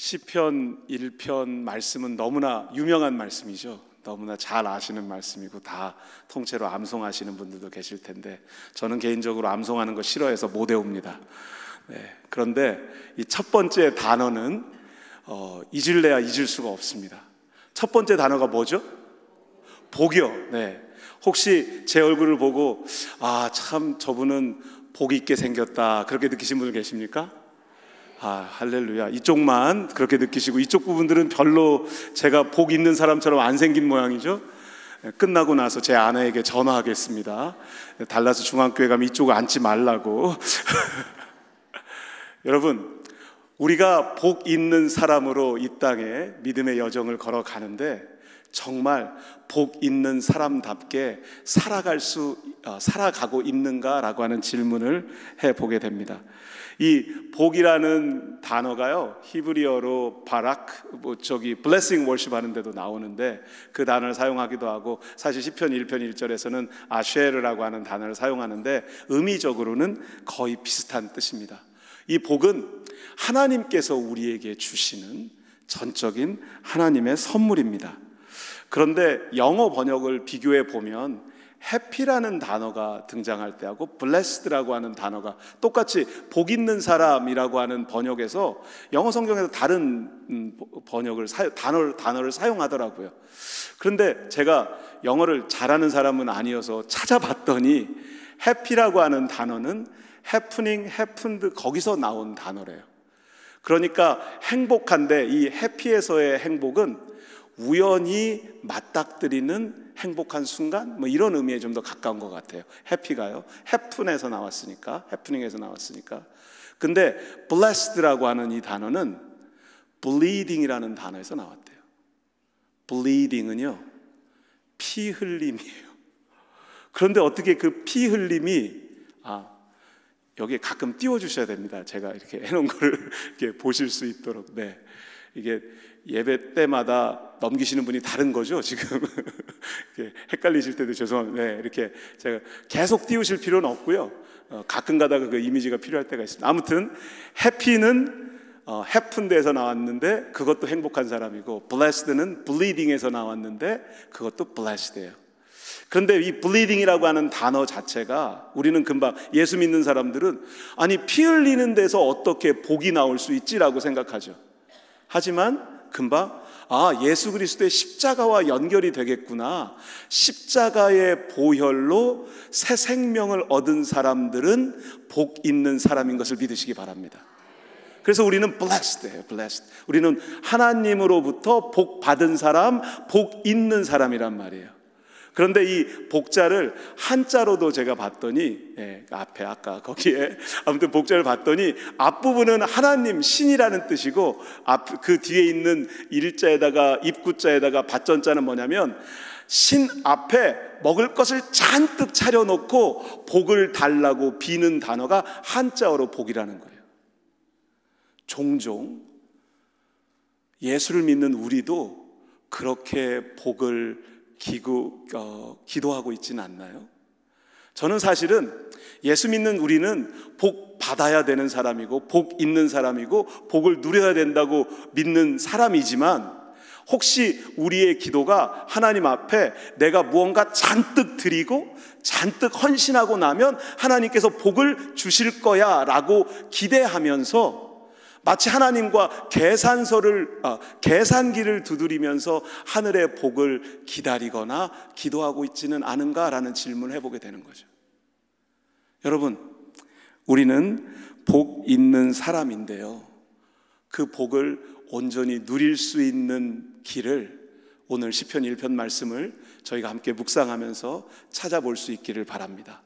시편 1편 말씀은 너무나 유명한 말씀이죠. 너무나 잘 아시는 말씀이고 다 통째로 암송하시는 분들도 계실 텐데 저는 개인적으로 암송하는 거 싫어해서 못 외웁니다. 네, 그런데 이 첫 번째 단어는 어, 잊을래야 잊을 수가 없습니다. 첫 번째 단어가 뭐죠? 복이요. 네. 혹시 제 얼굴을 보고 아 참 저분은 복 있게 생겼다 그렇게 느끼신 분 계십니까? 아, 할렐루야. 이쪽만 그렇게 느끼시고 이쪽 부분들은 별로 제가 복 있는 사람처럼 안 생긴 모양이죠. 예, 끝나고 나서 제 아내에게 전화하겠습니다. 예, 달라서 중앙교회 가면 이쪽 앉지 말라고. 여러분, 우리가 복 있는 사람으로 이 땅에 믿음의 여정을 걸어가는데 정말 복 있는 사람답게 살아갈 수 어, 살아가고 있는가라고 하는 질문을 해 보게 됩니다. 이 복이라는 단어가요 히브리어로 바락 뭐 저기 블레싱 월십 하는데도 나오는데 그 단어를 사용하기도 하고 사실 시편 1편 1절에서는 아쉐르라고 하는 단어를 사용하는데 의미적으로는 거의 비슷한 뜻입니다. 이 복은 하나님께서 우리에게 주시는 전적인 하나님의 선물입니다. 그런데 영어 번역을 비교해 보면 해피라는 단어가 등장할 때하고 b l e s s e 라고 하는 단어가 똑같이 복 있는 사람이라고 하는 번역에서 영어 성경에서 다른 음, 번역을 단어 단어를 사용하더라고요. 그런데 제가 영어를 잘하는 사람은 아니어서 찾아봤더니 해피라고 하는 단어는 해프닝 해 e n 거기서 나온 단어래요. 그러니까 행복한데 이 해피에서의 행복은 우연히 맞닥뜨리는 행복한 순간 뭐 이런 의미에 좀 더 가까운 것 같아요. 해피가요. 해픈에서 나왔으니까 해프닝에서 나왔으니까. 근데 blessed라고 하는 이 단어는 bleeding이라는 단어에서 나왔대요. bleeding은요 피 흘림이에요. 그런데 어떻게 그 피 흘림이 아여기 가끔 띄워주셔야 됩니다. 제가 이렇게 해놓은 거를 이렇게 보실 수 있도록. 네. 이게 예배 때마다 넘기시는 분이 다른 거죠, 지금. 헷갈리실 때도 죄송합니다. 네, 이렇게 제가 계속 띄우실 필요는 없고요. 어, 가끔 가다가 그 이미지가 필요할 때가 있습니다. 아무튼, 해피는 어, 해픈데에서 나왔는데 그것도 행복한 사람이고, 블레스드는 블리딩에서 나왔는데 그것도 블레스드예요. 그런데 이 블리딩이라고 하는 단어 자체가 우리는 금방 예수 믿는 사람들은 아니 피 흘리는 데서 어떻게 복이 나올 수 있지라고 생각하죠. 하지만 금방 아, 예수 그리스도의 십자가와 연결이 되겠구나. 십자가의 보혈로 새 생명을 얻은 사람들은 복 있는 사람인 것을 믿으시기 바랍니다. 그래서 우리는 blessed예요, blessed. 우리는 하나님으로부터 복 받은 사람, 복 있는 사람이란 말이에요. 그런데 이 복자를 한자로도 제가 봤더니 예, 그 앞에 아까 거기에 아무튼 복자를 봤더니 앞부분은 하나님 신이라는 뜻이고 앞 그 뒤에 있는 일자에다가 입구자에다가 밭전자는 뭐냐면 신 앞에 먹을 것을 잔뜩 차려놓고 복을 달라고 비는 단어가 한자어로 복이라는 거예요. 종종 예수를 믿는 우리도 그렇게 복을 기구, 어, 기도하고 있지는 않나요? 저는 사실은 예수 믿는 우리는 복 받아야 되는 사람이고, 복 있는 사람이고, 복을 누려야 된다고 믿는 사람이지만, 혹시 우리의 기도가 하나님 앞에 내가 무언가 잔뜩 드리고 잔뜩 헌신하고 나면 하나님께서 복을 주실 거야 라고 기대하면서 마치 하나님과 계산서를 아, 계산기를 두드리면서 하늘의 복을 기다리거나 기도하고 있지는 않은가라는 질문을 해보게 되는 거죠. 여러분, 우리는 복 있는 사람인데요. 그 복을 온전히 누릴 수 있는 길을 오늘 시편 1편 말씀을 저희가 함께 묵상하면서 찾아볼 수 있기를 바랍니다.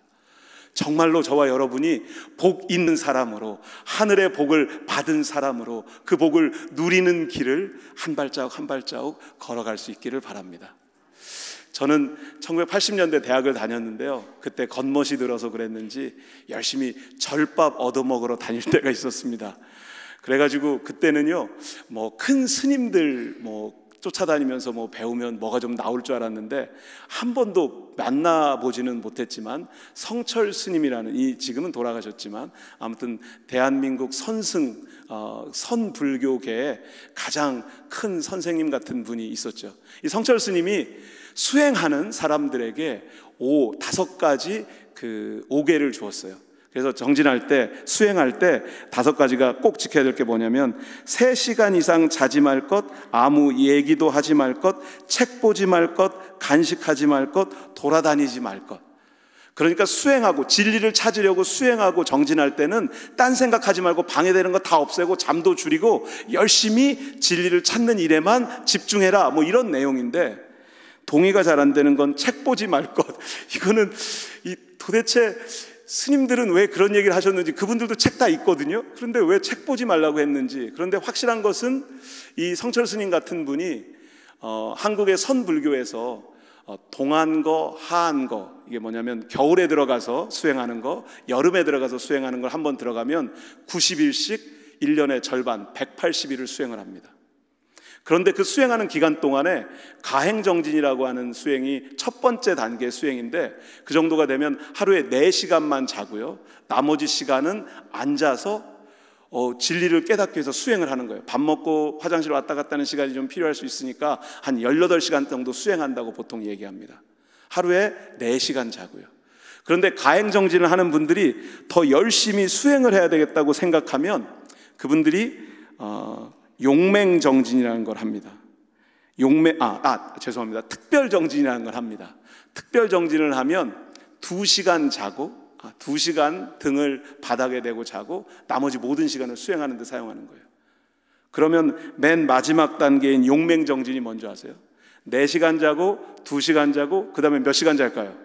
정말로 저와 여러분이 복 있는 사람으로 하늘의 복을 받은 사람으로 그 복을 누리는 길을 한 발자국 한 발자국 걸어갈 수 있기를 바랍니다. 저는 1980년대 대학을 다녔는데요. 그때 겉멋이 들어서 그랬는지 열심히 절밥 얻어먹으러 다닐 때가 있었습니다. 그래가지고 그때는요, 뭐 큰 스님들 뭐 쫓아다니면서 뭐 배우면 뭐가 좀 나올 줄 알았는데 한 번도 만나보지는 못했지만 성철 스님이라는 이 지금은 돌아가셨지만 아무튼 대한민국 선승 어, 선불교계의 가장 큰 선생님 같은 분이 있었죠. 이 성철 스님이 수행하는 사람들에게 오 다섯 가지 그 오계를 주었어요. 그래서 정진할 때, 수행할 때 다섯 가지가 꼭 지켜야 될 게 뭐냐면 세시간 이상 자지 말 것, 아무 얘기도 하지 말 것, 책 보지 말 것, 간식하지 말 것, 돌아다니지 말 것. 그러니까 수행하고 진리를 찾으려고 수행하고 정진할 때는 딴 생각하지 말고 방해되는 거 다 없애고 잠도 줄이고 열심히 진리를 찾는 일에만 집중해라 뭐 이런 내용인데 동의가 잘 안 되는 건 책 보지 말것 이거는 이 도대체 스님들은 왜 그런 얘기를 하셨는지 그분들도 책 다 있거든요. 그런데 왜 책 보지 말라고 했는지 그런데 확실한 것은 이 성철 스님 같은 분이 어, 한국의 선불교에서 어, 동안거, 하안거 이게 뭐냐면 겨울에 들어가서 수행하는 거, 여름에 들어가서 수행하는 걸 한번 들어가면 90일씩 1년의 절반 180일을 수행을 합니다. 그런데 그 수행하는 기간 동안에 가행정진이라고 하는 수행이 첫 번째 단계 수행인데 그 정도가 되면 하루에 4시간만 자고요. 나머지 시간은 앉아서 어, 진리를 깨닫기 위해서 수행을 하는 거예요. 밥 먹고 화장실 왔다 갔다 하는 시간이 좀 필요할 수 있으니까 한 18시간 정도 수행한다고 보통 얘기합니다. 하루에 4시간 자고요. 그런데 가행정진을 하는 분들이 더 열심히 수행을 해야 되겠다고 생각하면 그분들이 어, 용맹정진이라는 걸 합니다. 용맹, 아, 아, 죄송합니다. 특별정진이라는 걸 합니다. 특별정진을 하면 두시간 자고, 아, 두시간 등을 바닥에 대고 자고, 나머지 모든 시간을 수행하는 데 사용하는 거예요. 그러면 맨 마지막 단계인 용맹정진이 뭔지 아세요? 4시간 자고, 2시간 자고, 그 다음에 몇 시간 잘까요?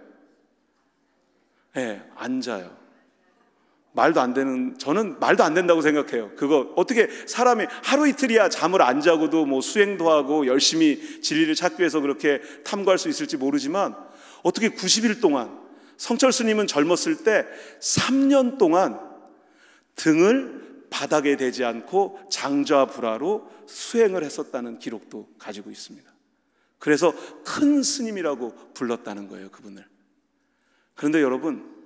예, 네, 안 자요. 말도 안 되는, 저는 말도 안 된다고 생각해요. 그거 어떻게 사람이 하루 이틀이야 잠을 안 자고도 뭐 수행도 하고 열심히 진리를 찾기 위해서 그렇게 탐구할 수 있을지 모르지만 어떻게 90일 동안 성철 스님은 젊었을 때 3년 동안 등을 바닥에 대지 않고 장좌불화로 수행을 했었다는 기록도 가지고 있습니다. 그래서 큰 스님이라고 불렀다는 거예요, 그분을. 그런데 여러분,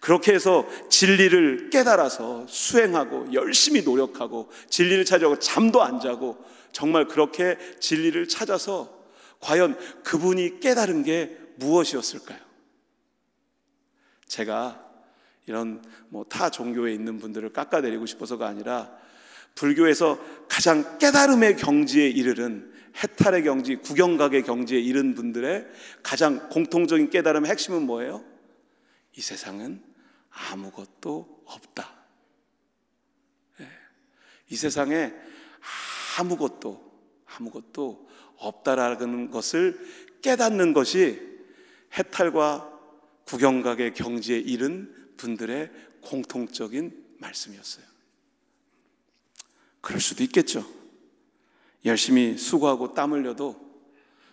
그렇게 해서 진리를 깨달아서 수행하고 열심히 노력하고 진리를 찾으려고 잠도 안 자고 정말 그렇게 진리를 찾아서 과연 그분이 깨달은 게 무엇이었을까요? 제가 이런 뭐 타 종교에 있는 분들을 깎아내리고 싶어서가 아니라 불교에서 가장 깨달음의 경지에 이르는 해탈의 경지, 구경각의 경지에 이른 분들의 가장 공통적인 깨달음의 핵심은 뭐예요? 이 세상은 아무것도 없다. 예. 이 세상에 아무것도, 아무것도 없다라는 것을 깨닫는 것이 해탈과 구경각의 경지에 이른 분들의 공통적인 말씀이었어요. 그럴 수도 있겠죠. 열심히 수고하고 땀 흘려도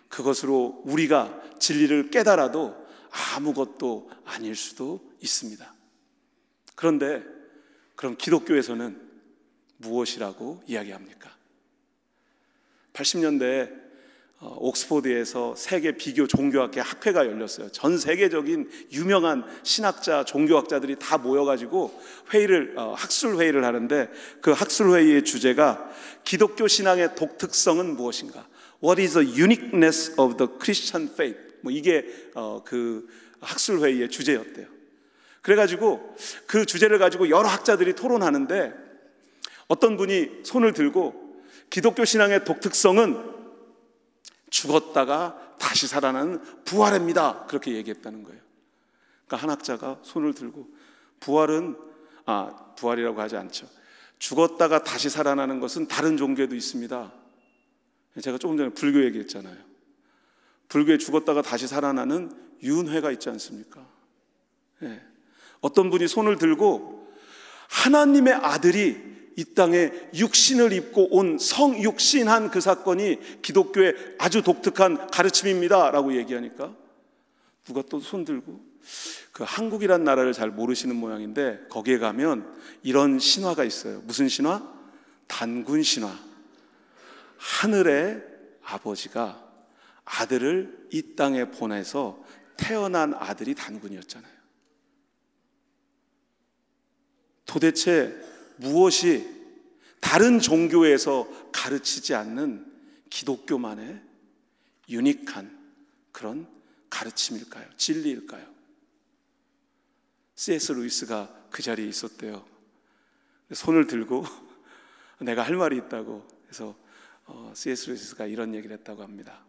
그것으로 우리가 진리를 깨달아도 아무것도 아닐 수도 있습니다. 그런데 그럼 기독교에서는 무엇이라고 이야기합니까? 80년대 어, 옥스포드에서 세계 비교 종교학계 학회가 열렸어요. 전 세계적인 유명한 신학자, 종교학자들이 다 모여가지고 회의를, 어, 학술 회의를 하는데 그 학술 회의의 주제가 기독교 신앙의 독특성은 무엇인가? What is the uniqueness of the Christian faith? 뭐 이게 어, 그 학술 회의의 주제였대요. 그래가지고 그 주제를 가지고 여러 학자들이 토론하는데 어떤 분이 손을 들고 기독교 신앙의 독특성은 죽었다가 다시 살아나는 부활입니다. 그렇게 얘기했다는 거예요. 그러니까 한 학자가 손을 들고 부활은 아 부활이라고 하지 않죠. 죽었다가 다시 살아나는 것은 다른 종교에도 있습니다. 제가 조금 전에 불교 얘기했잖아요. 불교에 죽었다가 다시 살아나는 윤회가 있지 않습니까? 예. 어떤 분이 손을 들고 하나님의 아들이 이 땅에 육신을 입고 온 성육신한 그 사건이 기독교의 아주 독특한 가르침입니다라고 얘기하니까 누가 또 손 들고 그 한국이란 나라를 잘 모르시는 모양인데 거기에 가면 이런 신화가 있어요. 무슨 신화? 단군 신화. 하늘의 아버지가 아들을 이 땅에 보내서 태어난 아들이 단군이었잖아요. 도대체 무엇이 다른 종교에서 가르치지 않는 기독교만의 유니크한 그런 가르침일까요? 진리일까요? C.S. 루이스가 그 자리에 있었대요. 손을 들고 내가 할 말이 있다고 해서 어, C.S. 루이스가 이런 얘기를 했다고 합니다.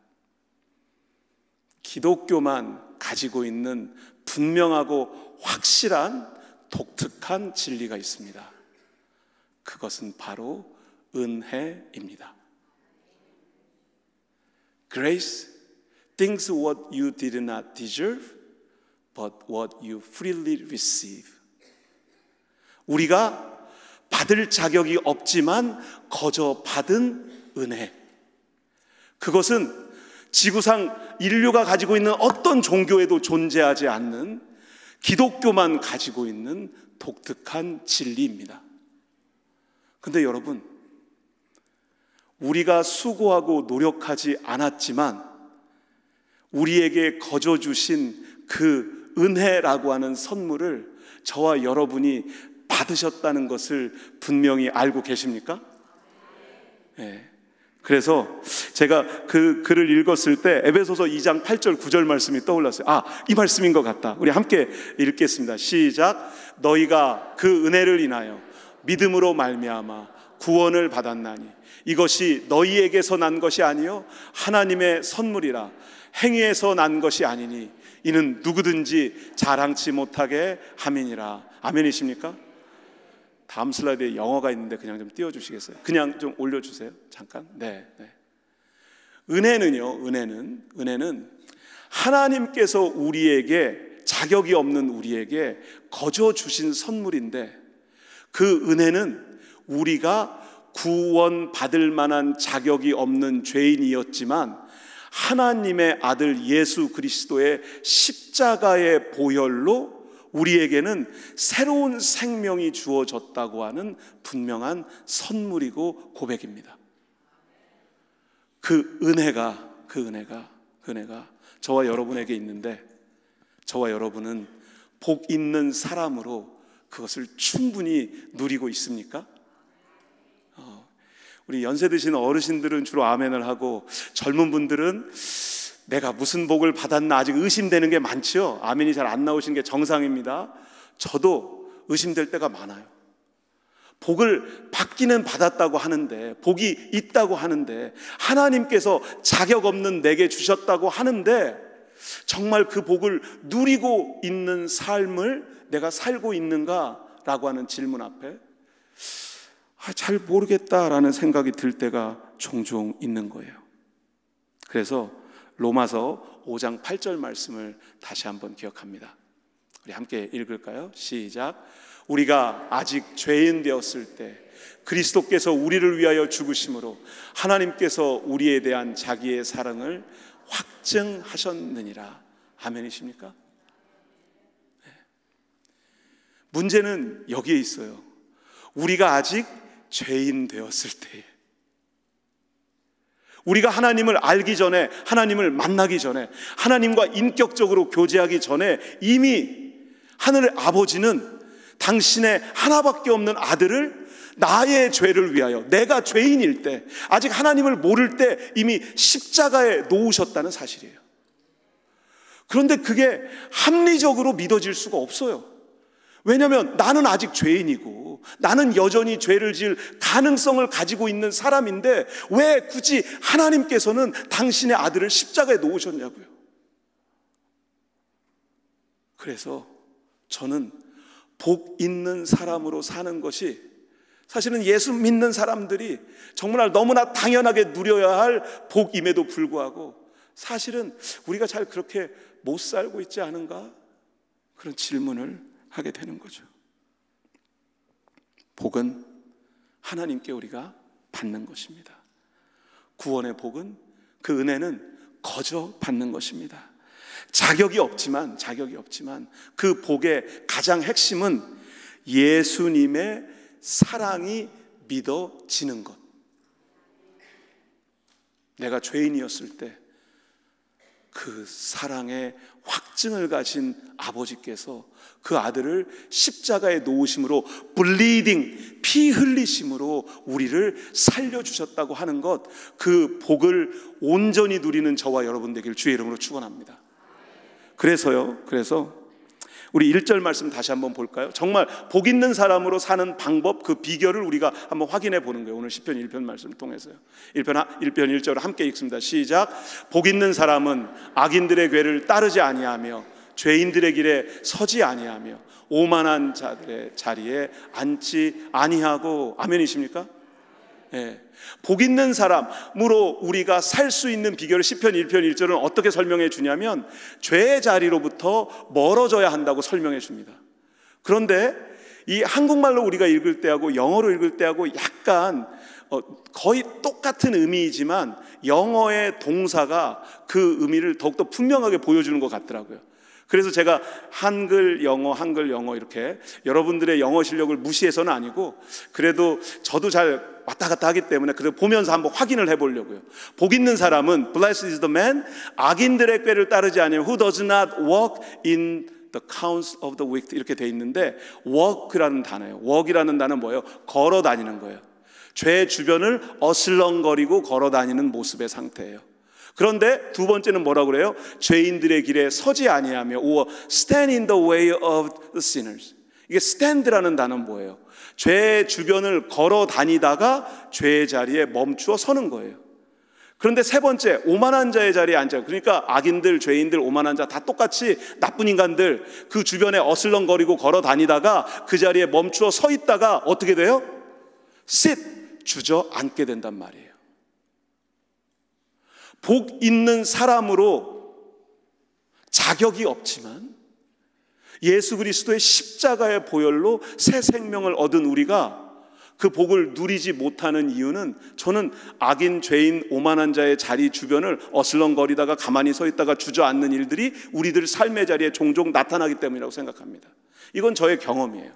기독교만 가지고 있는 분명하고 확실한 독특한 진리가 있습니다. 그것은 바로 은혜입니다. Grace, things what you did not deserve, but what you freely receive. 우리가 받을 자격이 없지만 거저 받은 은혜. 그것은 지구상 인류가 가지고 있는 어떤 종교에도 존재하지 않는 기독교만 가지고 있는 독특한 진리입니다. 근데 여러분, 우리가 수고하고 노력하지 않았지만 우리에게 거저 주신 그 은혜라고 하는 선물을 저와 여러분이 받으셨다는 것을 분명히 알고 계십니까? 네. 그래서 제가 그 글을 읽었을 때 에베소서 2장 8절 9절 말씀이 떠올랐어요. 아, 이 말씀인 것 같다. 우리 함께 읽겠습니다. 시작. 너희가 그 은혜를 인하여 믿음으로 말미암아 구원을 받았나니 이것이 너희에게서 난 것이 아니요 하나님의 선물이라 행위에서 난 것이 아니니 이는 누구든지 자랑치 못하게 함이니라. 아멘이십니까? 다음 슬라이드에 영어가 있는데 그냥 좀 띄워주시겠어요? 그냥 좀 올려주세요. 잠깐. 네, 네. 은혜는요. 은혜는 은혜는 하나님께서 우리에게 자격이 없는 우리에게 거저 주신 선물인데 그 은혜는 우리가 구원받을 만한 자격이 없는 죄인이었지만 하나님의 아들 예수 그리스도의 십자가의 보혈로 우리에게는 새로운 생명이 주어졌다고 하는 분명한 선물이고 고백입니다. 그 은혜가, 그 은혜가, 그 은혜가 저와 여러분에게 있는데 저와 여러분은 복 있는 사람으로 그것을 충분히 누리고 있습니까? 어, 우리 연세 드신 어르신들은 주로 아멘을 하고 젊은 분들은 내가 무슨 복을 받았나 아직 의심되는 게 많죠. 아멘이 잘 안나오시게 정상입니다. 저도 의심될 때가 많아요. 복을 받기는 받았다고 하는데, 복이 있다고 하는데, 하나님께서 자격 없는 내게 주셨다고 하는데, 정말 그 복을 누리고 있는 삶을 내가 살고 있는가? 라고 하는 질문 앞에, 아, 잘 모르겠다라는 생각이 들 때가 종종 있는 거예요. 그래서 로마서 5장 8절 말씀을 다시 한번 기억합니다. 우리 함께 읽을까요? 시작. 우리가 아직 죄인 되었을 때 그리스도께서 우리를 위하여 죽으심으로 하나님께서 우리에 대한 자기의 사랑을 확증하셨느니라. 아멘이십니까? 네. 문제는 여기에 있어요. 우리가 아직 죄인 되었을 때예 우리가 하나님을 알기 전에, 하나님을 만나기 전에, 하나님과 인격적으로 교제하기 전에 이미 하늘의 아버지는 당신의 하나밖에 없는 아들을 나의 죄를 위하여, 내가 죄인일 때, 아직 하나님을 모를 때 이미 십자가에 놓으셨다는 사실이에요. 그런데 그게 합리적으로 믿어질 수가 없어요. 왜냐면 나는 아직 죄인이고 나는 여전히 죄를 지을 가능성을 가지고 있는 사람인데 왜 굳이 하나님께서는 당신의 아들을 십자가에 놓으셨냐고요. 그래서 저는 복 있는 사람으로 사는 것이 사실은 예수 믿는 사람들이 정말 너무나 당연하게 누려야 할 복임에도 불구하고 사실은 우리가 잘 그렇게 못 살고 있지 않은가? 그런 질문을 하게 되는 거죠. 복은 하나님께 우리가 받는 것입니다. 구원의 복은 그 은혜는 거저 받는 것입니다. 자격이 없지만 자격이 없지만 그 복의 가장 핵심은 예수님의 사랑이 믿어지는 것. 내가 죄인이었을 때 그 사랑의 확증을 가진 아버지께서 그 아들을 십자가에 놓으심으로 블리딩 피 흘리심으로 우리를 살려 주셨다고 하는 것 그 복을 온전히 누리는 저와 여러분 되길 주의 이름으로 축원합니다. 그래서요. 그래서 우리 1절 말씀 다시 한번 볼까요? 정말 복 있는 사람으로 사는 방법 그 비결을 우리가 한번 확인해 보는 거예요. 오늘 10편 1편 말씀을 통해서요. 1편 1편 1절을 함께 읽습니다. 시작. 복 있는 사람은 악인들의 궤를 따르지 아니하며 죄인들의 길에 서지 아니하며 오만한 자들의 자리에 앉지 아니하고 아멘이십니까? 예. 복 있는 사람으로 우리가 살 수 있는 비결을 10편 1편 1절은 어떻게 설명해 주냐면 죄의 자리로부터 멀어져야 한다고 설명해 줍니다. 그런데 이 한국말로 우리가 읽을 때하고 영어로 읽을 때하고 약간 어, 거의 똑같은 의미이지만 영어의 동사가 그 의미를 더욱더 분명하게 보여주는 것 같더라고요. 그래서 제가 한글 영어 한글 영어 이렇게 여러분들의 영어 실력을 무시해서는 아니고 그래도 저도 잘 왔다 갔다 하기 때문에 그걸 보면서 한번 확인을 해보려고요. 복 있는 사람은 blessed is the man 악인들의 꾀를 따르지 않으면 who does not walk in the counts of the wicked 이렇게 돼 있는데 walk라는 단어예요. walk이라는 단어는 뭐예요? 걸어 다니는 거예요. 죄 주변을 어슬렁거리고 걸어 다니는 모습의 상태예요. 그런데 두 번째는 뭐라고 그래요? 죄인들의 길에 서지 아니하며 or stand in the way of the sinners. 이게 stand라는 단어는 뭐예요? 죄 주변을 걸어 다니다가 죄의 자리에 멈추어 서는 거예요. 그런데 세 번째, 오만한 자의 자리에 앉아. 그러니까 악인들, 죄인들, 오만한 자 다 똑같이 나쁜 인간들 그 주변에 어슬렁거리고 걸어 다니다가 그 자리에 멈추어 서 있다가 어떻게 돼요? sit, 주저앉게 된단 말이에요. 복 있는 사람으로 자격이 없지만 예수 그리스도의 십자가의 보혈로 새 생명을 얻은 우리가 그 복을 누리지 못하는 이유는 저는 악인, 죄인, 오만한 자의 자리 주변을 어슬렁거리다가 가만히 서 있다가 주저앉는 일들이 우리들 삶의 자리에 종종 나타나기 때문이라고 생각합니다. 이건 저의 경험이에요.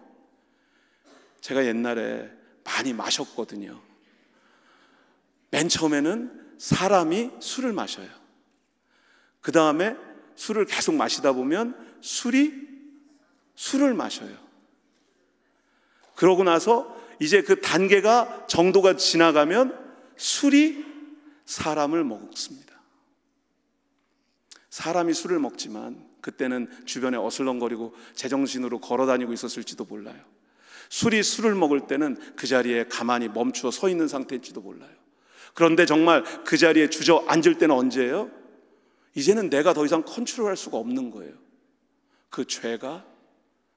제가 옛날에 많이 마셨거든요. 맨 처음에는 사람이 술을 마셔요. 그 다음에 술을 계속 마시다 보면 술이 술을 마셔요. 그러고 나서 이제 그 단계가 정도가 지나가면 술이 사람을 먹습니다. 사람이 술을 먹지만 그때는 주변에 어슬렁거리고 제정신으로 걸어 다니고 있었을지도 몰라요. 술이 술을 먹을 때는 그 자리에 가만히 멈추어 서 있는 상태일지도 몰라요. 그런데 정말 그 자리에 주저앉을 때는 언제예요? 이제는 내가 더 이상 컨트롤할 수가 없는 거예요. 그 죄가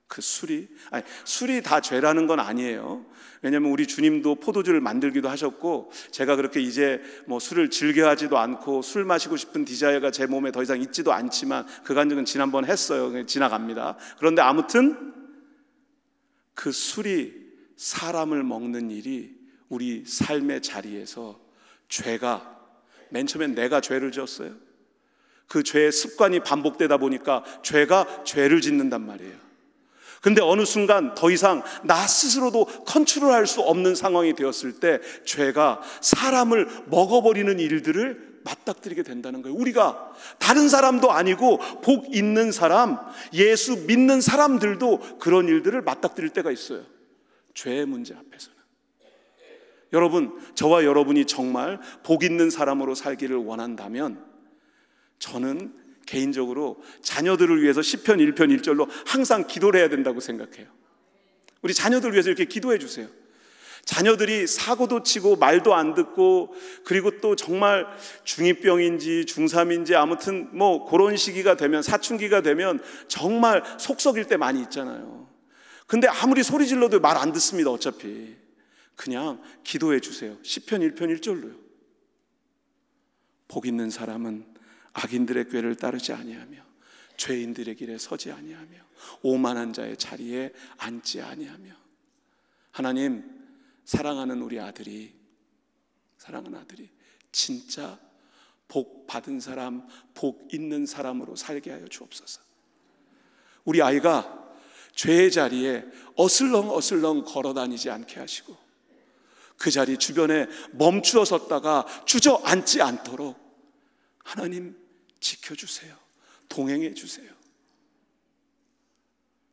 그 술이 아니 술이 다 죄라는 건 아니에요. 왜냐면 우리 주님도 포도주를 만들기도 하셨고 제가 그렇게 이제 뭐 술을 즐겨하지도 않고 술 마시고 싶은 디자이어가 제 몸에 더 이상 있지도 않지만 그 간증은 지난번 했어요. 지나갑니다. 그런데 아무튼 그 술이 사람을 먹는 일이 우리 삶의 자리에서 죄가 맨 처음엔 내가 죄를 지었어요. 그 죄의 습관이 반복되다 보니까 죄가 죄를 짓는단 말이에요. 근데 어느 순간 더 이상 나 스스로도 컨트롤할 수 없는 상황이 되었을 때 죄가 사람을 먹어버리는 일들을 맞닥뜨리게 된다는 거예요. 우리가 다른 사람도 아니고 복 있는 사람, 예수 믿는 사람들도 그런 일들을 맞닥뜨릴 때가 있어요. 죄의 문제 앞에서는. 여러분, 저와 여러분이 정말 복 있는 사람으로 살기를 원한다면 저는 개인적으로 자녀들을 위해서 10편, 1편, 1절로 항상 기도를 해야 된다고 생각해요. 우리 자녀들 위해서 이렇게 기도해 주세요. 자녀들이 사고도 치고 말도 안 듣고 그리고 또 정말 중2병인지 중3인지 아무튼 뭐 그런 시기가 되면 사춘기가 되면 정말 속썩일 때 많이 있잖아요. 근데 아무리 소리 질러도 말 안 듣습니다. 어차피. 그냥 기도해 주세요. 10편 1편 1절로요. 복 있는 사람은 악인들의 꾀를 따르지 아니하며 죄인들의 길에 서지 아니하며 오만한 자의 자리에 앉지 아니하며 하나님 사랑하는 우리 아들이 사랑하는 아들이 진짜 복 받은 사람, 복 있는 사람으로 살게 하여 주옵소서. 우리 아이가 죄의 자리에 어슬렁 어슬렁 걸어 다니지 않게 하시고 그 자리 주변에 멈추어 섰다가 주저앉지 않도록 하나님 지켜주세요. 동행해 주세요.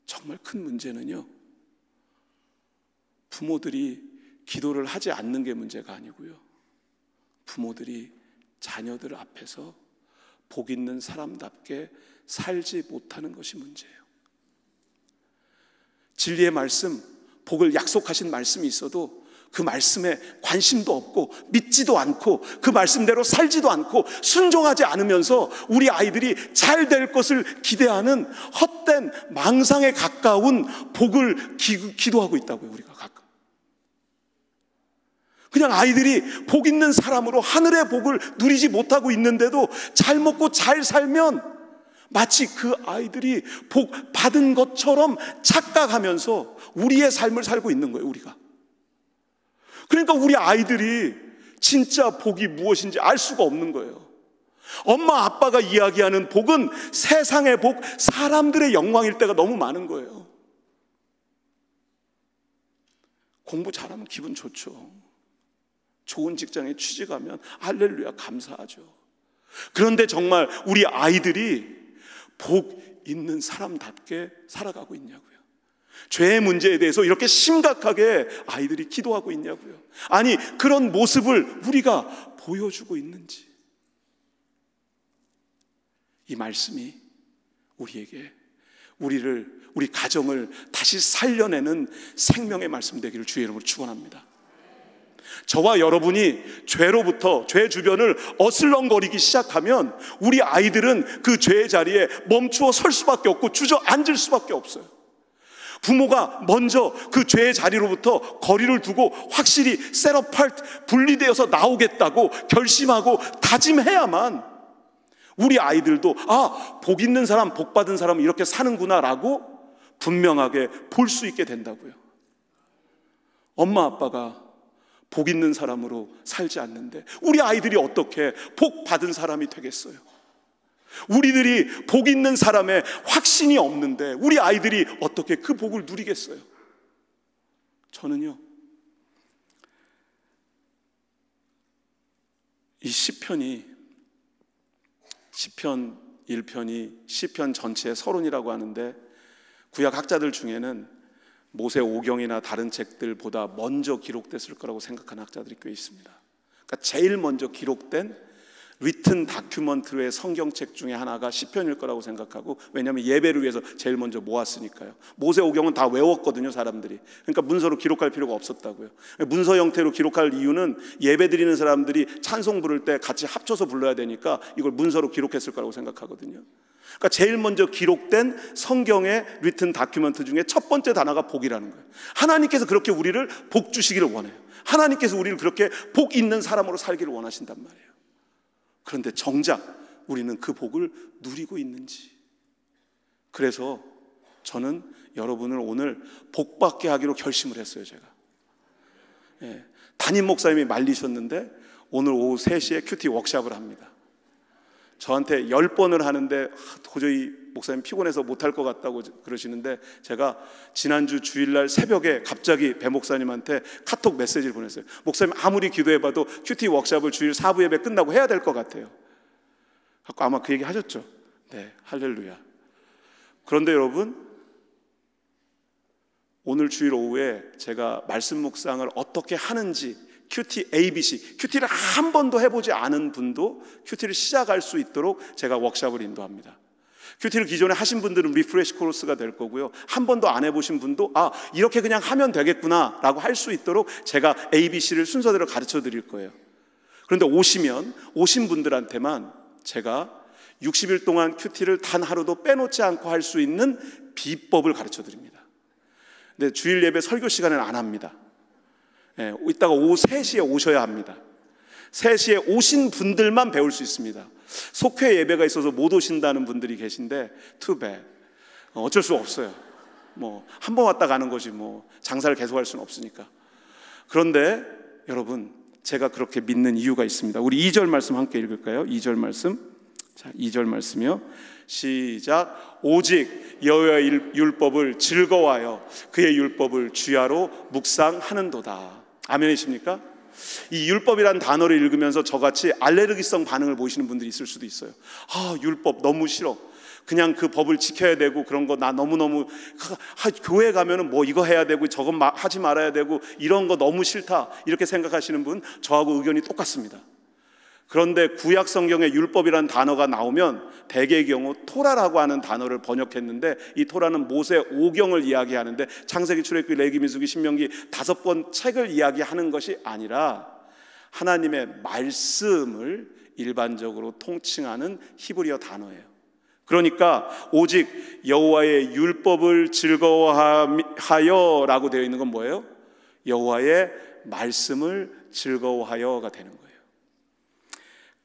정말 큰 문제는요. 부모들이 기도를 하지 않는 게 문제가 아니고요. 부모들이 자녀들 앞에서 복 있는 사람답게 살지 못하는 것이 문제예요. 진리의 말씀, 복을 약속하신 말씀이 있어도 그 말씀에 관심도 없고 믿지도 않고 그 말씀대로 살지도 않고 순종하지 않으면서 우리 아이들이 잘 될 것을 기대하는 헛된 망상에 가까운 복을 기, 도하고 있다고요, 우리가 가끔. 그냥 아이들이 복 있는 사람으로 하늘의 복을 누리지 못하고 있는데도 잘 먹고 잘 살면 마치 그 아이들이 복 받은 것처럼 착각하면서 우리의 삶을 살고 있는 거예요, 우리가. 그러니까 우리 아이들이 진짜 복이 무엇인지 알 수가 없는 거예요. 엄마 아빠가 이야기하는 복은 세상의 복, 사람들의 영광일 때가 너무 많은 거예요. 공부 잘하면 기분 좋죠. 좋은 직장에 취직하면 할렐루야 감사하죠. 그런데 정말 우리 아이들이 복 있는 사람답게 살아가고 있냐고요. 죄의 문제에 대해서 이렇게 심각하게 아이들이 기도하고 있냐고요. 아니, 그런 모습을 우리가 보여주고 있는지. 이 말씀이 우리에게, 우리를, 우리 가정을 다시 살려내는 생명의 말씀 되기를 주의 이름으로 축원합니다. 저와 여러분이 죄로부터 죄 주변을 어슬렁거리기 시작하면 우리 아이들은 그 죄의 자리에 멈추어 설 수밖에 없고 주저앉을 수밖에 없어요. 부모가 먼저 그 죄의 자리로부터 거리를 두고 확실히 세러팔트 분리되어서 나오겠다고 결심하고 다짐해야만 우리 아이들도 아, 복 있는 사람, 복 받은 사람 이렇게 사는구나라고 분명하게 볼 수 있게 된다고요. 엄마 아빠가 복 있는 사람으로 살지 않는데 우리 아이들이 어떻게 복 받은 사람이 되겠어요? 우리들이 복 있는 사람의 확신이 없는데 우리 아이들이 어떻게 그 복을 누리겠어요? 저는요. 이 시편이 시편 1편이 시편 전체의 서론이라고 하는데 구약 학자들 중에는 모세 오경이나 다른 책들보다 먼저 기록됐을 거라고 생각하는 학자들이 꽤 있습니다. 그러니까 제일 먼저 기록된 위튼 다큐먼트의 성경책 중에 하나가 시편일 거라고 생각하고 왜냐하면 예배를 위해서 제일 먼저 모았으니까요. 모세 오경은 다 외웠거든요 사람들이. 그러니까 문서로 기록할 필요가 없었다고요. 문서 형태로 기록할 이유는 예배 드리는 사람들이 찬송 부를 때 같이 합쳐서 불러야 되니까 이걸 문서로 기록했을 거라고 생각하거든요. 그러니까 제일 먼저 기록된 성경의 리튼 다큐먼트 중에 첫 번째 단어가 복이라는 거예요. 하나님께서 그렇게 우리를 복 주시기를 원해요. 하나님께서 우리를 그렇게 복 있는 사람으로 살기를 원하신단 말이에요. 그런데 정작 우리는 그 복을 누리고 있는지. 그래서 저는 여러분을 오늘 복받게 하기로 결심을 했어요, 제가. 예, 담임 목사님이 말리셨는데 오늘 오후 3시에 큐티 워크샵을 합니다. 저한테 열 번을 하는데 도저히 목사님 피곤해서 못할 것 같다고 그러시는데 제가 지난주 주일날 새벽에 갑자기 배 목사님한테 카톡 메시지를 보냈어요. 목사님 아무리 기도해봐도 큐티 워크샵을 주일 4부 예배 끝나고 해야 될 것 같아요. 아마 그 얘기 하셨죠. 네, 할렐루야. 그런데 여러분 오늘 주일 오후에 제가 말씀 묵상을 어떻게 하는지 큐티 ABC, 큐티를 한 번도 해보지 않은 분도 큐티를 시작할 수 있도록 제가 워크샵을 인도합니다. 큐티를 기존에 하신 분들은 리프레시 코스가 될 거고요. 한 번도 안 해보신 분도 아 이렇게 그냥 하면 되겠구나라고 할 수 있도록 제가 ABC를 순서대로 가르쳐 드릴 거예요. 그런데 오시면 오신 분들한테만 제가 60일 동안 큐티를 단 하루도 빼놓지 않고 할 수 있는 비법을 가르쳐 드립니다. 근데 주일 예배 설교 시간에안 합니다. 예, 이따가 오후 3시에 오셔야 합니다. 3시에 오신 분들만 배울 수 있습니다. 속회 예배가 있어서 못 오신다는 분들이 계신데 투배 어, 어쩔 수 없어요. 뭐 한 번 왔다 가는 거지 뭐 장사를 계속할 수는 없으니까. 그런데 여러분 제가 그렇게 믿는 이유가 있습니다. 우리 2절 말씀 함께 읽을까요? 2절 말씀. 자, 2절 말씀이요. 시작. 오직 여호와의 율법을 즐거워하여 그의 율법을 주야로 묵상하는도다. 아멘이십니까? 이 율법이란 단어를 읽으면서 저같이 알레르기성 반응을 보이시는 분들이 있을 수도 있어요. 아, 율법 너무 싫어. 그냥 그 법을 지켜야 되고 그런 거 나 너무너무 하, 교회 가면은 뭐 이거 해야 되고 저건 마, 하지 말아야 되고 이런 거 너무 싫다. 이렇게 생각하시는 분 저하고 의견이 똑같습니다. 그런데 구약 성경에 율법이라는 단어가 나오면 대개의 경우 토라라고 하는 단어를 번역했는데 이 토라는 모세 오경을 이야기하는데 창세기 출애굽기 레기 민수기 신명기 다섯 번 책을 이야기하는 것이 아니라 하나님의 말씀을 일반적으로 통칭하는 히브리어 단어예요. 그러니까 오직 여호와의 율법을 즐거워하여라고 되어 있는 건 뭐예요? 여호와의 말씀을 즐거워하여가 되는 거예요.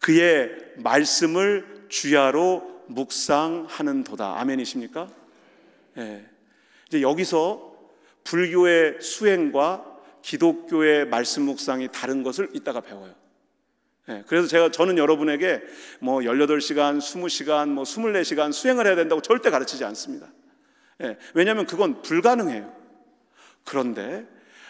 그의 말씀을 주야로 묵상하는도다. 아멘이십니까? 예. 이제 여기서 불교의 수행과 기독교의 말씀 묵상이 다른 것을 이따가 배워요. 예. 그래서 제가 저는 여러분에게 뭐 18시간, 20시간, 뭐 24시간 수행을 해야 된다고 절대 가르치지 않습니다. 예. 왜냐면 그건 불가능해요. 그런데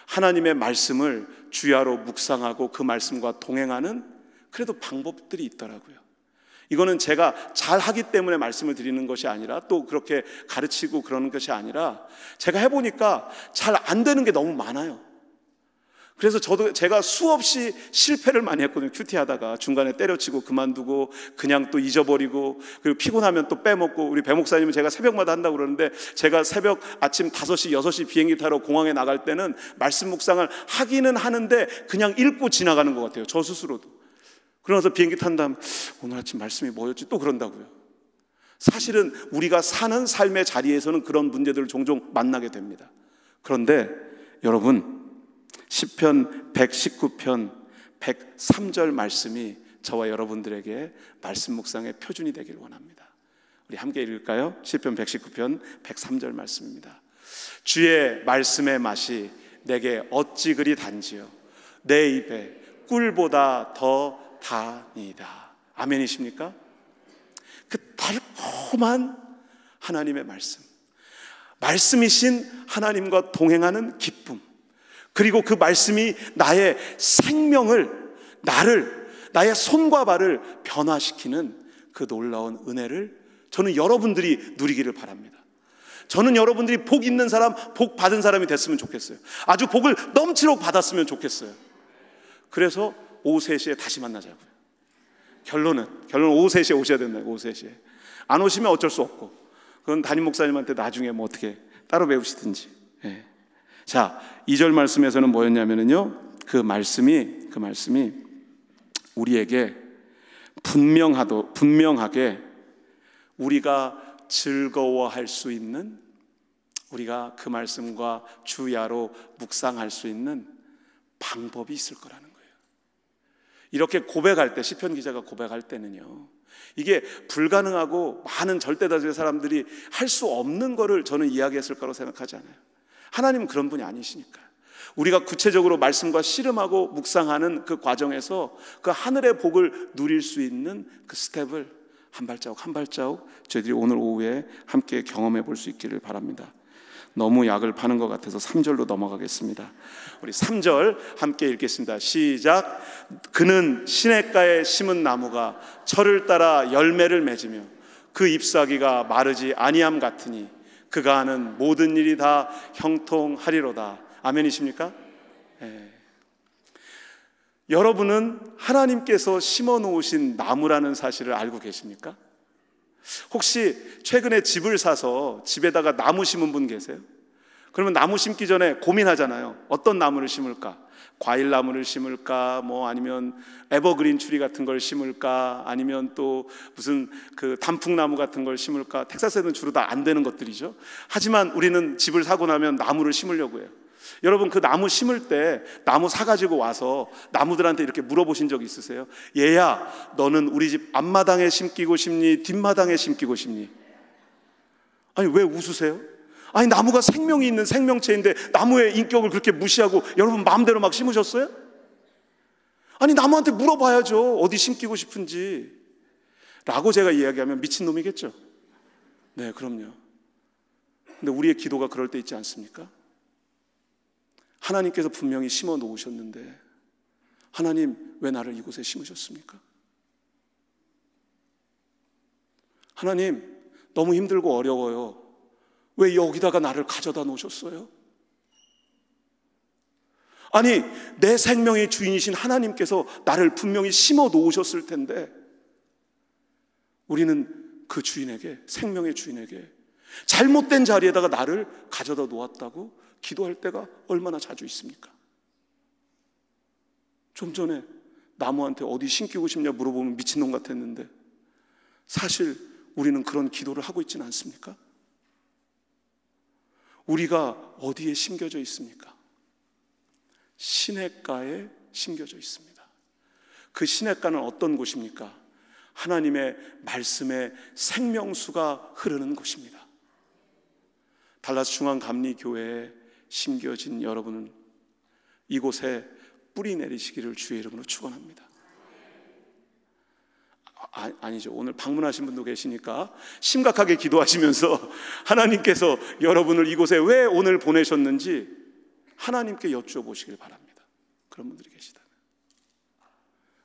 하나님의 말씀을 주야로 묵상하고 그 말씀과 동행하는 그래도 방법들이 있더라고요. 이거는 제가 잘하기 때문에 말씀을 드리는 것이 아니라 또 그렇게 가르치고 그러는 것이 아니라 제가 해보니까 잘 안 되는 게 너무 많아요. 그래서 저도 제가 수없이 실패를 많이 했거든요. 큐티 하다가 중간에 때려치고 그만두고 그냥 또 잊어버리고 그리고 피곤하면 또 빼먹고 우리 배 목사님은 제가 새벽마다 한다고 그러는데 제가 새벽 아침 5시, 6시 비행기 타러 공항에 나갈 때는 말씀 묵상을 하기는 하는데 그냥 읽고 지나가는 것 같아요. 저 스스로도. 그러면서 비행기 탄 다음 오늘 아침 말씀이 뭐였지 또 그런다고요. 사실은 우리가 사는 삶의 자리에서는 그런 문제들을 종종 만나게 됩니다. 그런데 여러분 1 0편 119편 103절 말씀이 저와 여러분들에게 말씀 묵상의 표준이 되길 원합니다. 우리 함께 읽을까요? 1 0편 119편 103절 말씀입니다. 주의 말씀의 맛이 내게 어찌 그리 단지요 내 입에 꿀보다 더 다니다 아멘이십니까? 그 달콤한 하나님의 말씀. 말씀이신 하나님과 동행하는 기쁨. 그리고 그 말씀이 나의 생명을, 나를, 나의 손과 발을 변화시키는 그 놀라운 은혜를 저는 여러분들이 누리기를 바랍니다. 저는 여러분들이 복 있는 사람, 복 받은 사람이 됐으면 좋겠어요. 아주 복을 넘치록 받았으면 좋겠어요. 그래서 오후 3시에 다시 만나자고요. 결론은, 결론은 오후 3시에 오셔야 된다 오후 3시에. 안 오시면 어쩔 수 없고. 그건 담임 목사님한테 나중에 뭐 어떻게 따로 배우시든지. 예. 자, 2절 말씀에서는 뭐였냐면요. 그 말씀이, 그 말씀이 우리에게 분명하도, 분명하게 우리가 즐거워할 수 있는 우리가 그 말씀과 주야로 묵상할 수 있는 방법이 있을 거라는 이렇게 고백할 때 시편 기자가 고백할 때는요. 이게 불가능하고 많은 절대다수의 사람들이 할 수 없는 거를 저는 이야기했을 거라고 생각하지 않아요. 하나님 그런 분이 아니시니까. 우리가 구체적으로 말씀과 씨름하고 묵상하는 그 과정에서 그 하늘의 복을 누릴 수 있는 그 스텝을 한 발자국 한 발자국 저희들이 오늘 오후에 함께 경험해 볼 수 있기를 바랍니다. 너무 약을 파는 것 같아서 3절로 넘어가겠습니다. 우리 3절 함께 읽겠습니다. 시작. 그는 시냇가에 심은 나무가 철을 따라 열매를 맺으며 그 잎사귀가 마르지 아니함 같으니 그가 하는 모든 일이 다 형통하리로다. 아멘이십니까? 예. 여러분은 하나님께서 심어 놓으신 나무라는 사실을 알고 계십니까? 혹시 최근에 집을 사서 집에다가 나무 심은 분 계세요? 그러면 나무 심기 전에 고민하잖아요. 어떤 나무를 심을까? 과일 나무를 심을까? 뭐 아니면 에버그린 추리 같은 걸 심을까? 아니면 또 무슨 그 단풍나무 같은 걸 심을까? 텍사스에는 주로 다 안 되는 것들이죠. 하지만 우리는 집을 사고 나면 나무를 심으려고 해요. 여러분 그 나무 심을 때 나무 사가지고 와서 나무들한테 이렇게 물어보신 적 있으세요? 얘야 너는 우리 집 앞마당에 심기고 싶니? 뒷마당에 심기고 싶니? 아니 왜 웃으세요? 아니 나무가 생명이 있는 생명체인데 나무의 인격을 그렇게 무시하고 여러분 마음대로 막 심으셨어요? 아니 나무한테 물어봐야죠 어디 심기고 싶은지 라고 제가 이야기하면 미친놈이겠죠 네 그럼요 근데 우리의 기도가 그럴 때 있지 않습니까? 하나님께서 분명히 심어 놓으셨는데 하나님 왜 나를 이곳에 심으셨습니까? 하나님 너무 힘들고 어려워요. 왜 여기다가 나를 가져다 놓으셨어요? 아니, 내 생명의 주인이신 하나님께서 나를 분명히 심어 놓으셨을 텐데, 우리는 그 주인에게, 생명의 주인에게, 잘못된 자리에다가 나를 가져다 놓았다고 기도할 때가 얼마나 자주 있습니까? 좀 전에 나무한테 어디 신기고 싶냐 물어보면 미친놈 같았는데 사실 우리는 그런 기도를 하고 있지는 않습니까? 우리가 어디에 심겨져 있습니까? 시냇가에 심겨져 있습니다. 그 시냇가는 어떤 곳입니까? 하나님의 말씀의 생명수가 흐르는 곳입니다. 달라스 중앙 감리교회에 심겨진 여러분은 이곳에 뿌리 내리시기를 주의 이름으로 축원합니다. 아, 아 아니죠. 오늘 방문하신 분도 계시니까 심각하게 기도하시면서 하나님께서 여러분을 이곳에 왜 오늘 보내셨는지 하나님께 여쭈 보시길 바랍니다. 그런 분들이 계시다면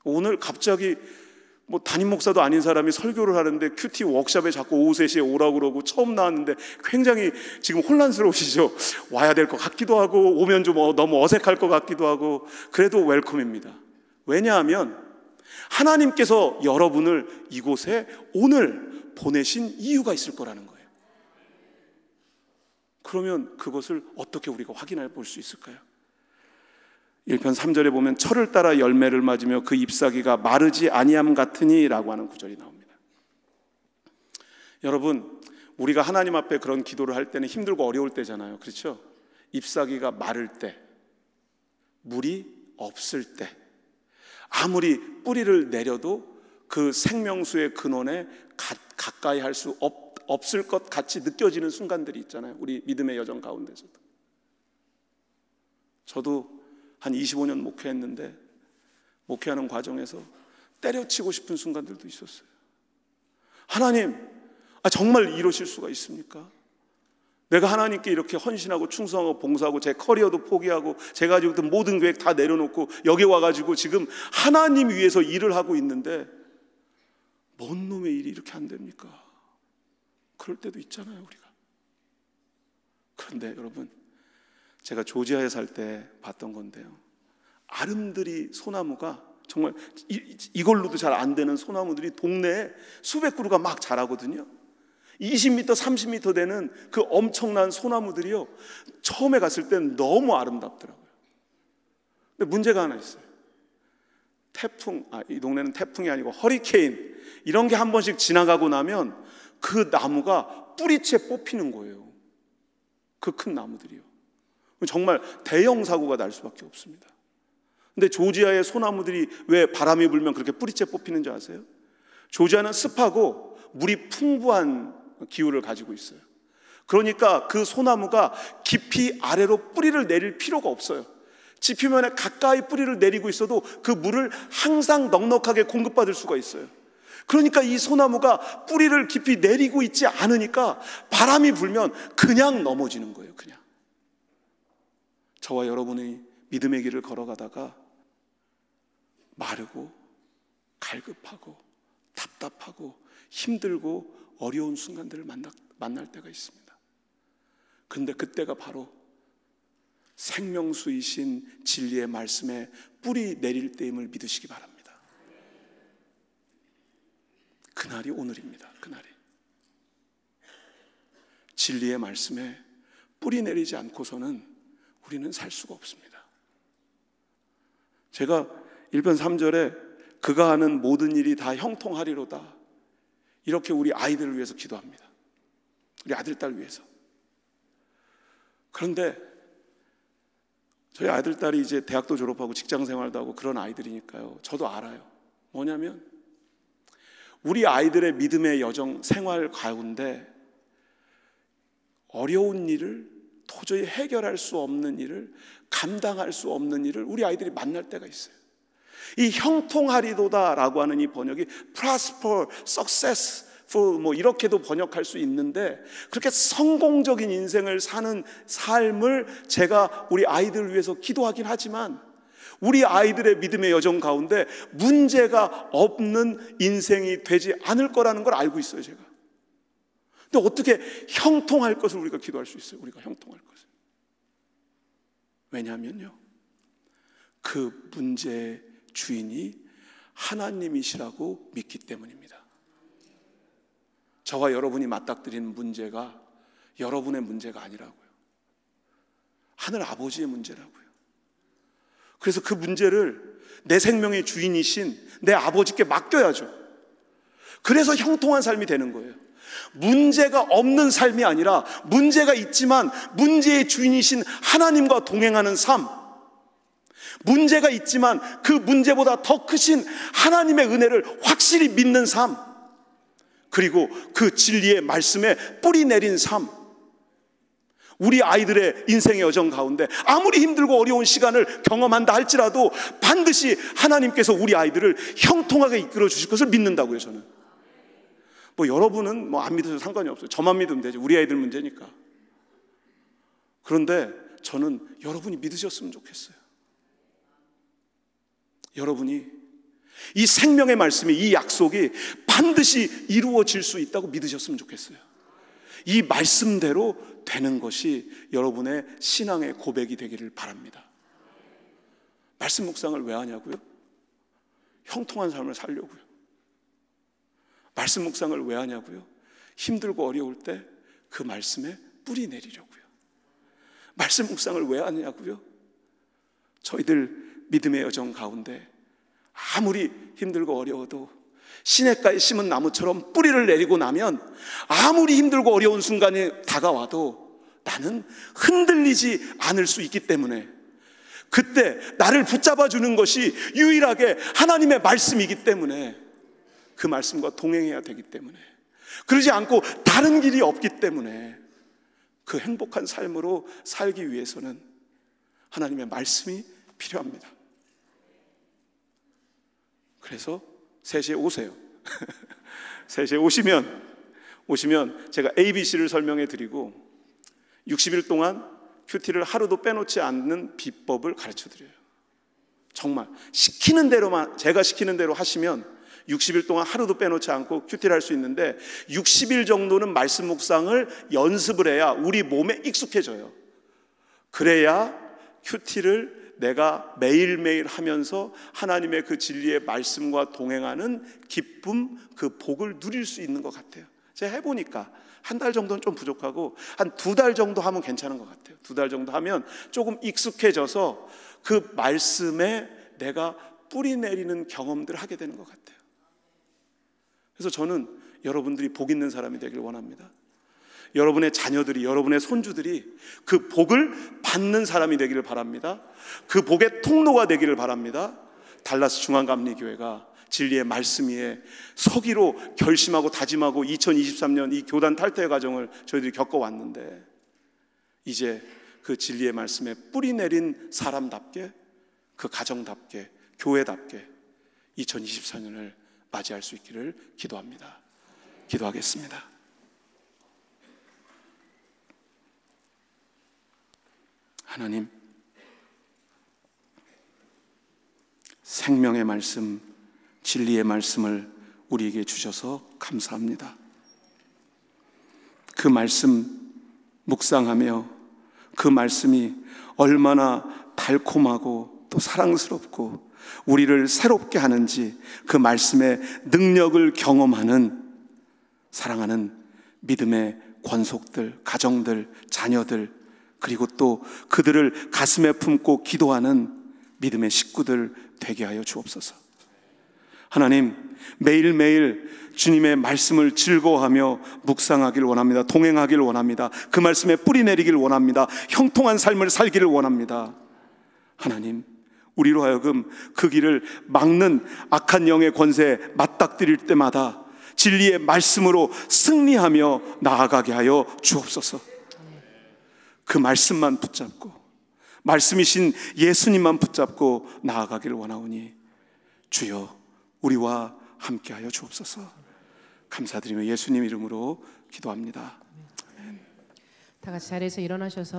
오늘 갑자기 뭐 담임 목사도 아닌 사람이 설교를 하는데 큐티 워크샵에 자꾸 오후 3시에 오라고 그러고 처음 나왔는데 굉장히 지금 혼란스러우시죠? 와야 될 것 같기도 하고 오면 좀 어, 너무 어색할 것 같기도 하고 그래도 웰컴입니다. 왜냐하면 하나님께서 여러분을 이곳에 오늘 보내신 이유가 있을 거라는 거예요. 그러면 그것을 어떻게 우리가 확인해 볼 수 있을까요? 1편 3절에 보면 철을 따라 열매를 맞으며 그 잎사귀가 마르지 아니함 같으니라고 하는 구절이 나옵니다. 여러분, 우리가 하나님 앞에 그런 기도를 할 때는 힘들고 어려울 때잖아요. 그렇죠? 잎사귀가 마를 때, 물이 없을 때, 아무리 뿌리를 내려도 그 생명수의 근원에 가, 가까이 할 수 없을 것 같이 느껴지는 순간들이 있잖아요. 우리 믿음의 여정 가운데서도. 저도 한 25년 목회했는데 목회하는 과정에서 때려치고 싶은 순간들도 있었어요. 하나님, 아, 정말 이러실 수가 있습니까? 내가 하나님께 이렇게 헌신하고 충성하고 봉사하고 제 커리어도 포기하고 제가 가지고 있던 모든 계획 다 내려놓고 여기 와가지고 지금 하나님 위해서 일을 하고 있는데 뭔 놈의 일이 이렇게 안 됩니까? 그럴 때도 있잖아요, 우리가. 그런데 여러분, 제가 조지아에 살 때 봤던 건데요. 아름드리 소나무가 정말 이, 이걸로도 잘 안 되는 소나무들이 동네에 수백 그루가 막 자라거든요. 20m, 30m 되는 그 엄청난 소나무들이요. 처음에 갔을 때는 너무 아름답더라고요. 근데 문제가 하나 있어요. 태풍, 아, 이 동네는 태풍이 아니고 허리케인, 이런 게 한 번씩 지나가고 나면 그 나무가 뿌리채 뽑히는 거예요. 그 큰 나무들이요. 정말 대형 사고가 날 수밖에 없습니다. 근데 조지아의 소나무들이 왜 바람이 불면 그렇게 뿌리째 뽑히는지 아세요? 조지아는 습하고 물이 풍부한 기후를 가지고 있어요. 그러니까 그 소나무가 깊이 아래로 뿌리를 내릴 필요가 없어요. 지표면에 가까이 뿌리를 내리고 있어도 그 물을 항상 넉넉하게 공급받을 수가 있어요. 그러니까 이 소나무가 뿌리를 깊이 내리고 있지 않으니까 바람이 불면 그냥 넘어지는 거예요, 그냥. 저와 여러분의 믿음의 길을 걸어가다가 마르고 갈급하고 답답하고 힘들고 어려운 순간들을 만나, 만날 때가 있습니다. 근데 그때가 바로 생명수이신 진리의 말씀에 뿌리 내릴 때임을 믿으시기 바랍니다. 그날이 오늘입니다. 그날이. 진리의 말씀에 뿌리 내리지 않고서는 우리는 살 수가 없습니다. 제가 1편 3절에 그가 하는 모든 일이 다 형통하리로다. 이렇게 우리 아이들을 위해서 기도합니다. 우리 아들, 딸 위해서. 그런데 저희 아들, 딸이 이제 대학도 졸업하고 직장 생활도 하고 그런 아이들이니까요. 저도 알아요. 뭐냐면 우리 아이들의 믿음의 여정 생활 가운데 어려운 일을 도저히 해결할 수 없는 일을 감당할 수 없는 일을 우리 아이들이 만날 때가 있어요. 이 형통하리도다라고 하는 이 번역이 prosper, success 뭐 이렇게도 번역할 수 있는데 그렇게 성공적인 인생을 사는 삶을 제가 우리 아이들 위해서 기도하긴 하지만 우리 아이들의 믿음의 여정 가운데 문제가 없는 인생이 되지 않을 거라는 걸 알고 있어요, 제가. 또 어떻게 형통할 것을 우리가 기도할 수 있어요. 우리가 형통할 것을. 왜냐하면요. 그 문제의 주인이 하나님이시라고 믿기 때문입니다. 저와 여러분이 맞닥뜨린 문제가 여러분의 문제가 아니라고요. 하늘 아버지의 문제라고요. 그래서 그 문제를 내 생명의 주인이신 내 아버지께 맡겨야죠. 그래서 형통한 삶이 되는 거예요. 문제가 없는 삶이 아니라 문제가 있지만 문제의 주인이신 하나님과 동행하는 삶. 문제가 있지만 그 문제보다 더 크신 하나님의 은혜를 확실히 믿는 삶. 그리고 그 진리의 말씀에 뿌리 내린 삶. 우리 아이들의 인생의 여정 가운데 아무리 힘들고 어려운 시간을 경험한다 할지라도 반드시 하나님께서 우리 아이들을 형통하게 이끌어 주실 것을 믿는다고요, 저는. 뭐 여러분은 뭐 안 믿어도 상관이 없어요. 저만 믿으면 되죠 우리 아이들 문제니까. 그런데 저는 여러분이 믿으셨으면 좋겠어요. 여러분이 이 생명의 말씀이 이 약속이 반드시 이루어질 수 있다고 믿으셨으면 좋겠어요. 이 말씀대로 되는 것이 여러분의 신앙의 고백이 되기를 바랍니다. 말씀 묵상을 왜 하냐고요? 형통한 삶을 살려고요. 말씀 묵상을 왜 하냐고요? 힘들고 어려울 때 그 말씀에 뿌리 내리려고요. 말씀 묵상을 왜 하냐고요? 저희들 믿음의 여정 가운데 아무리 힘들고 어려워도 시냇가에 심은 나무처럼 뿌리를 내리고 나면 아무리 힘들고 어려운 순간에 다가와도 나는 흔들리지 않을 수 있기 때문에 그때 나를 붙잡아 주는 것이 유일하게 하나님의 말씀이기 때문에 그 말씀과 동행해야 되기 때문에 그러지 않고 다른 길이 없기 때문에 그 행복한 삶으로 살기 위해서는 하나님의 말씀이 필요합니다. 그래서 3시에 오세요. 3시에 오시면 오시면 제가 ABC를 설명해 드리고 60일 동안 큐티를 하루도 빼놓지 않는 비법을 가르쳐 드려요. 정말 시키는 대로만 제가 시키는 대로 하시면 60일 동안 하루도 빼놓지 않고 큐티를 할 수 있는데 60일 정도는 말씀 묵상을 연습을 해야 우리 몸에 익숙해져요. 그래야 큐티를 내가 매일매일 하면서 하나님의 그 진리의 말씀과 동행하는 기쁨, 그 복을 누릴 수 있는 것 같아요. 제가 해보니까 한 달 정도는 좀 부족하고 한 두 달 정도 하면 괜찮은 것 같아요. 두 달 정도 하면 조금 익숙해져서 그 말씀에 내가 뿌리 내리는 경험들을 하게 되는 것 같아요. 그래서 저는 여러분들이 복 있는 사람이 되길 원합니다. 여러분의 자녀들이, 여러분의 손주들이 그 복을 받는 사람이 되기를 바랍니다. 그 복의 통로가 되기를 바랍니다. 달라스 중앙감리교회가 진리의 말씀 위에 서기로 결심하고 다짐하고 2023년 이 교단 탈퇴 과정을 저희들이 겪어왔는데 이제 그 진리의 말씀에 뿌리 내린 사람답게 그 가정답게 교회답게 2024년을 맞이할 수 있기를 기도합니다. 기도하겠습니다. 하나님, 생명의 말씀, 진리의 말씀을 우리에게 주셔서 감사합니다. 그 말씀 묵상하며 그 말씀이 얼마나 달콤하고 또 사랑스럽고 우리를 새롭게 하는지 그 말씀의 능력을 경험하는 사랑하는 믿음의 권속들, 가정들, 자녀들, 그리고 또 그들을 가슴에 품고 기도하는 믿음의 식구들 되게 하여 주옵소서. 하나님, 매일매일 주님의 말씀을 즐거워하며 묵상하길 원합니다. 동행하길 원합니다. 그 말씀에 뿌리 내리길 원합니다. 형통한 삶을 살기를 원합니다. 하나님, 우리로 하여금 그 길을 막는 악한 영의 권세에 맞닥뜨릴 때마다 진리의 말씀으로 승리하며 나아가게 하여 주옵소서. 그 말씀만 붙잡고 말씀이신 예수님만 붙잡고 나아가기 원하오니 주여 우리와 함께하여 주옵소서. 감사드리며 예수님 이름으로 기도합니다. 다 같이 자리에서 일어나셔서